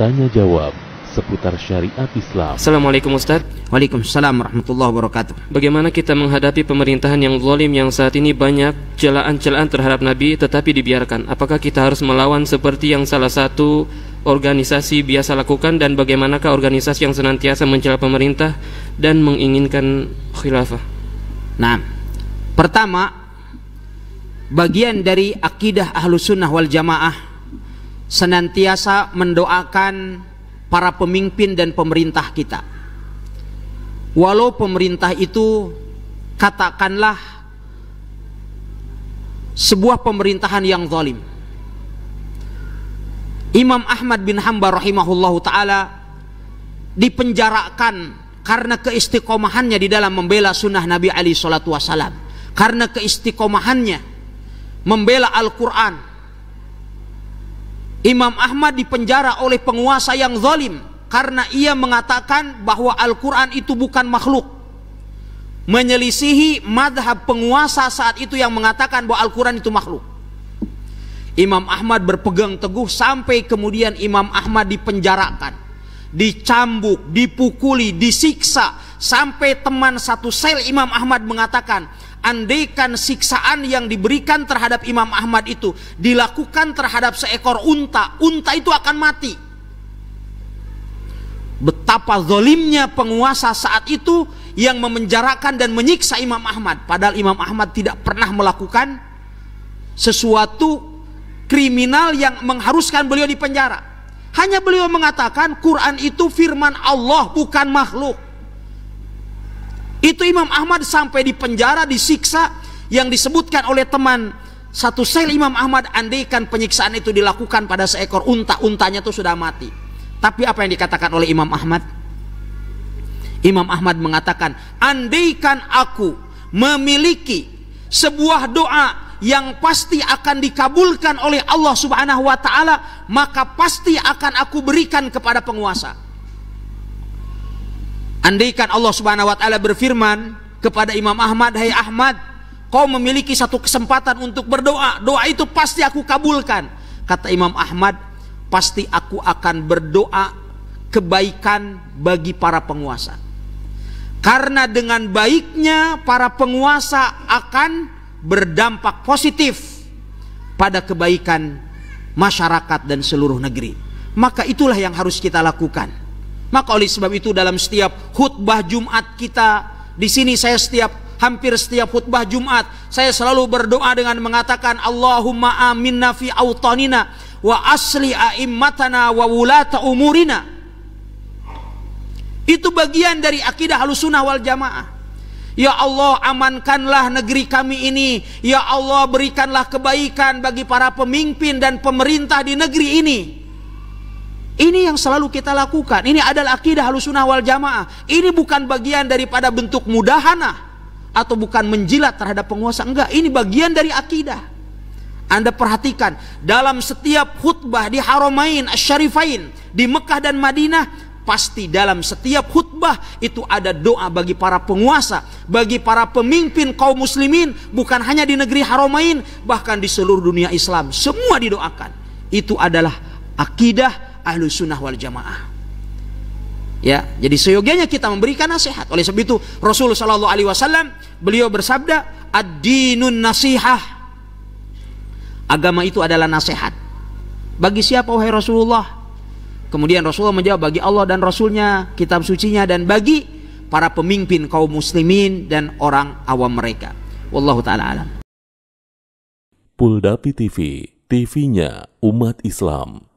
Tanya jawab seputar syariat Islam. Assalamualaikum Ustaz. Waalaikumsalam warahmatullahi wabarakatuh. Bagaimana kita menghadapi pemerintahan yang zalim yang saat ini banyak celaan-celaan terhadap Nabi tetapi dibiarkan? Apakah kita harus melawan seperti yang salah satu organisasi biasa lakukan dan bagaimanakah organisasi yang senantiasa mencela pemerintah dan menginginkan khilafah? Nah, pertama bagian dari akidah ahlu sunnah wal jamaah senantiasa mendoakan para pemimpin dan pemerintah kita. Walau pemerintah itu katakanlah sebuah pemerintahan yang zalim. Imam Ahmad bin Hamba rahimahullahu taala dipenjarakan karena keistiqomahannya di dalam membela sunnah Nabi Ali salatu wasalam, karena keistiqomahannya membela Al-Qur'an, Imam Ahmad dipenjara oleh penguasa yang zalim karena ia mengatakan bahwa Al-Quran itu bukan makhluk. Menyelisihi madhab penguasa saat itu yang mengatakan bahwa Al-Quran itu makhluk. Imam Ahmad berpegang teguh sampai kemudian Imam Ahmad dipenjarakan, dicambuk, dipukuli, disiksa sampai teman satu sel Imam Ahmad mengatakan, andaikan siksaan yang diberikan terhadap Imam Ahmad itu dilakukan terhadap seekor unta, unta itu akan mati. Betapa zolimnya penguasa saat itu yang memenjarakan dan menyiksa Imam Ahmad. Padahal Imam Ahmad tidak pernah melakukan sesuatu kriminal yang mengharuskan beliau dipenjara. Hanya beliau mengatakan Quran itu firman Allah bukan makhluk. Itu Imam Ahmad sampai di penjara disiksa yang disebutkan oleh teman satu sel Imam Ahmad andaikan penyiksaan itu dilakukan pada seekor unta, untanya itu sudah mati. Tapi apa yang dikatakan oleh Imam Ahmad? Imam Ahmad mengatakan, andaikan aku memiliki sebuah doa yang pasti akan dikabulkan oleh Allah Subhanahu wa taala, maka pasti akan aku berikan kepada penguasa. Andaikan Allah Subhanahu wa taala berfirman kepada Imam Ahmad, "Hai hey Ahmad, kau memiliki satu kesempatan untuk berdoa. Doa itu pasti aku kabulkan." Kata Imam Ahmad, "Pasti aku akan berdoa kebaikan bagi para penguasa." Karena dengan baiknya para penguasa akan berdampak positif pada kebaikan masyarakat dan seluruh negeri. Maka itulah yang harus kita lakukan. Maka oleh sebab itu dalam setiap khutbah Jumat kita di sini saya setiap hampir setiap khutbah Jumat saya selalu berdoa dengan mengatakan Allahumma aminna fi autanina wa asli a'immatana wa wulata umurina. Itu bagian dari akidah halusunah wal jamaah. Ya Allah amankanlah negeri kami ini Ya Allah berikanlah kebaikan bagi para pemimpin dan pemerintah di negeri ini ini yang selalu kita lakukan. Ini adalah akidah halusunah wal jamaah. Ini bukan bagian daripada bentuk mudahana. Atau bukan menjilat terhadap penguasa. Enggak, ini bagian dari akidah. Anda perhatikan dalam setiap khutbah di Haramain asy di Mekah dan Madinah pasti dalam setiap khutbah itu ada doa bagi para penguasa, bagi para pemimpin kaum muslimin bukan hanya di negeri Haramain bahkan di seluruh dunia Islam semua didoakan. Itu adalah akidah ahlu sunnah wal jamaah ya jadi seyogianya kita memberikan nasihat oleh sebab itu Rasulullah Shallallahu Alaihi Wasallam beliau bersabda ad nasihah agama itu adalah nasihat bagi siapa wahai Rasulullah kemudian Rasulullah menjawab bagi Allah dan Rasulnya kitab sucinya dan bagi para pemimpin kaum muslimin dan orang awam mereka Wallahu ta'ala alam Puldapi TV, TV-nya Umat Islam.